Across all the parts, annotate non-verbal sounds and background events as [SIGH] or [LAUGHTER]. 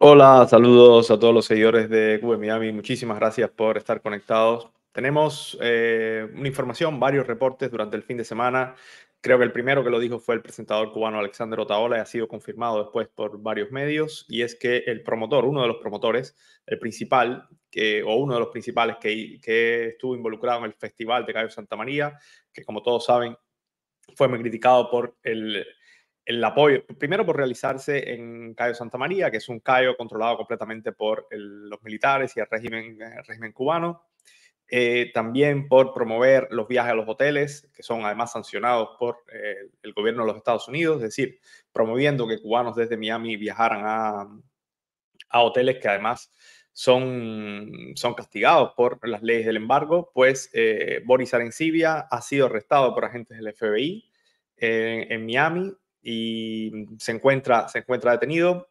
Hola, saludos a todos los seguidores de Cube Miami. Muchísimas gracias por estar conectados. Tenemos eh, una información, varios reportes durante el fin de semana. Creo que el primero que lo dijo fue el presentador cubano Alexander Otaola y ha sido confirmado después por varios medios. Y es que el promotor, uno de los promotores, el principal, o uno de los principales que, que estuvo involucrado en el Festival de Cayo Santa María, que como todos saben fue muy criticado por el el apoyo, primero por realizarse en Cayo Santa María, que es un Cayo controlado completamente por los militares y el régimen, régimen cubano. Eh, también por promover los viajes a los hoteles, que son además sancionados por eh, el gobierno de los Estados Unidos, es decir, promoviendo que cubanos desde Miami viajaran a, hoteles que además son, son castigados por las leyes del embargo, pues eh, Boris Arencibia ha sido arrestado por agentes del FBI en Miami y mm, se encuentra, se encuentra detenido.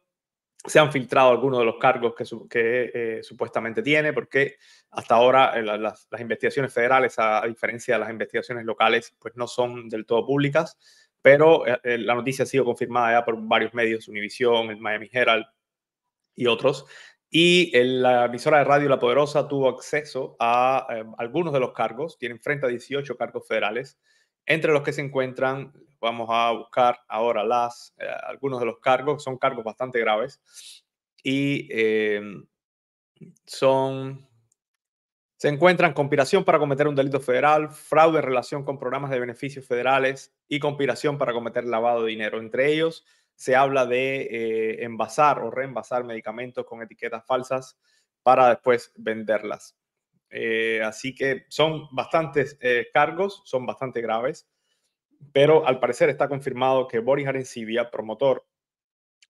Se han filtrado algunos de los cargos que, que eh, supuestamente tiene, porque hasta ahora eh, las, investigaciones federales, a, diferencia de las investigaciones locales, pues no son del todo públicas, pero eh, la noticia ha sido confirmada ya por varios medios, Univision, el Miami Herald y otros. Y la emisora de radio La Poderosa tuvo acceso a algunos de los cargos, tiene frente a 18 cargos federales, entre los que se encuentran Vamos a buscar ahora las, eh, algunos de los cargos, son cargos bastante graves y eh, son... Se encuentran conspiración para cometer un delito federal, fraude en relación con programas de beneficios federales y conspiración para cometer lavado de dinero. Entre ellos se habla de eh, envasar o reenvasar medicamentos con etiquetas falsas para después venderlas. así que son bastantes cargos, son bastante graves pero al parecer está confirmado que Boris Arencibia, promotor,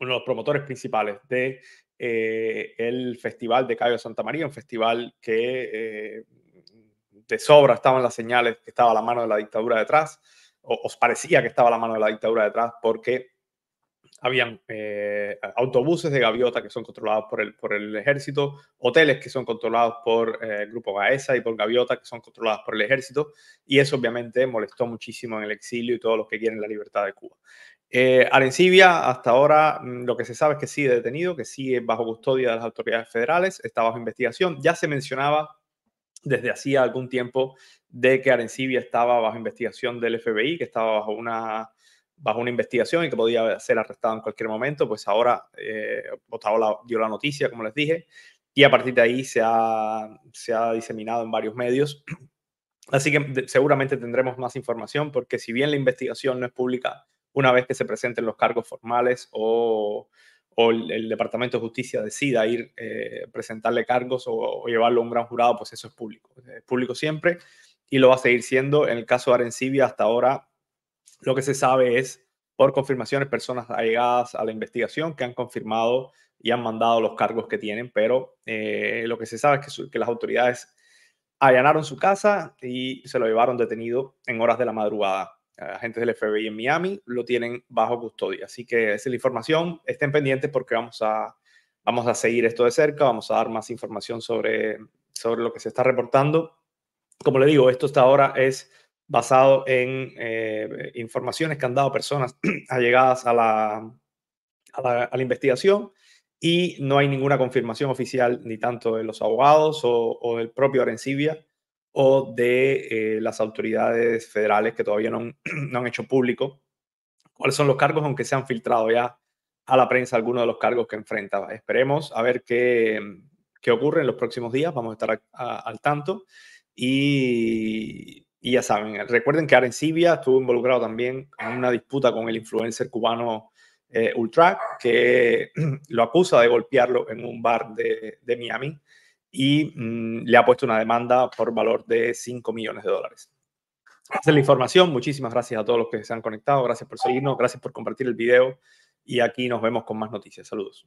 uno de los promotores principales de eh, el Festival de Cayo Santa María, un festival que eh, de sobra estaban las señales que estaba la mano de la dictadura detrás, o os parecía que estaba la mano de la dictadura detrás, porque habían eh, autobuses de gaviota que son controlados por el, por el ejército, hoteles que son controlados por eh, el Grupo Gaesa y por Gaviota que son controlados por el ejército, y eso obviamente molestó muchísimo en el exilio y todos los que quieren la libertad de Cuba. Eh, Arencibia, hasta ahora mm, lo que se sabe es que sigue detenido, que sigue bajo custodia de las autoridades federales, está bajo investigación. Ya se mencionaba desde hacía algún tiempo de que Arencibia estaba bajo investigación del FBI, que estaba bajo una bajo una investigación y que podía ser arrestado en cualquier momento, pues ahora eh, dio la noticia, como les dije, y a partir de ahí se ha, se ha diseminado en varios medios. [CLEARS THROAT] Así que seguramente tendremos más información porque si bien la investigación no es pública una vez que se presenten los cargos formales o, el, Departamento de Justicia decida ir eh, presentarle cargos o, llevarlo a un gran jurado, pues eso es público. Es público siempre y lo va a seguir siendo. En el caso de Arencibia hasta ahora lo que se sabe es, por confirmaciones, personas allegadas a la investigación que han confirmado y han mandado los cargos que tienen, pero eh, lo que se sabe es que, que las autoridades allanaron su casa y se lo llevaron detenido en horas de la madrugada. Agentes del FBI en Miami lo tienen bajo custodia. Así que esa es la información. Estén pendientes porque vamos a, vamos a seguir esto de cerca, vamos a dar más información sobre, sobre lo que se está reportando. Como le digo, esto hasta ahora es basado en eh, informaciones que han dado personas [CLEARS THROAT] allegadas a la, a la, investigación y no hay ninguna confirmación oficial ni tanto de los abogados o, del propio Arencibia o de eh, las autoridades federales que todavía [CLEARS THROAT] no han, hecho público cuáles son los cargos, aunque se han filtrado ya a la prensa algunos de los cargos que enfrenta. Esperemos a ver qué, qué ocurre en los próximos días, vamos a estar al tanto y y ya saben, recuerden que Arencibia estuvo involucrado también en una disputa con el influencer cubano eh, Ultra, que [CLEARS THROAT] lo acusa de golpearlo en un bar de, Miami y mm, le ha puesto una demanda por valor de 5 millones de dólares. Esa es la información. Muchísimas gracias a todos los que se han conectado. Gracias por seguirnos. Gracias por compartir el video. Y aquí nos vemos con más noticias. Saludos.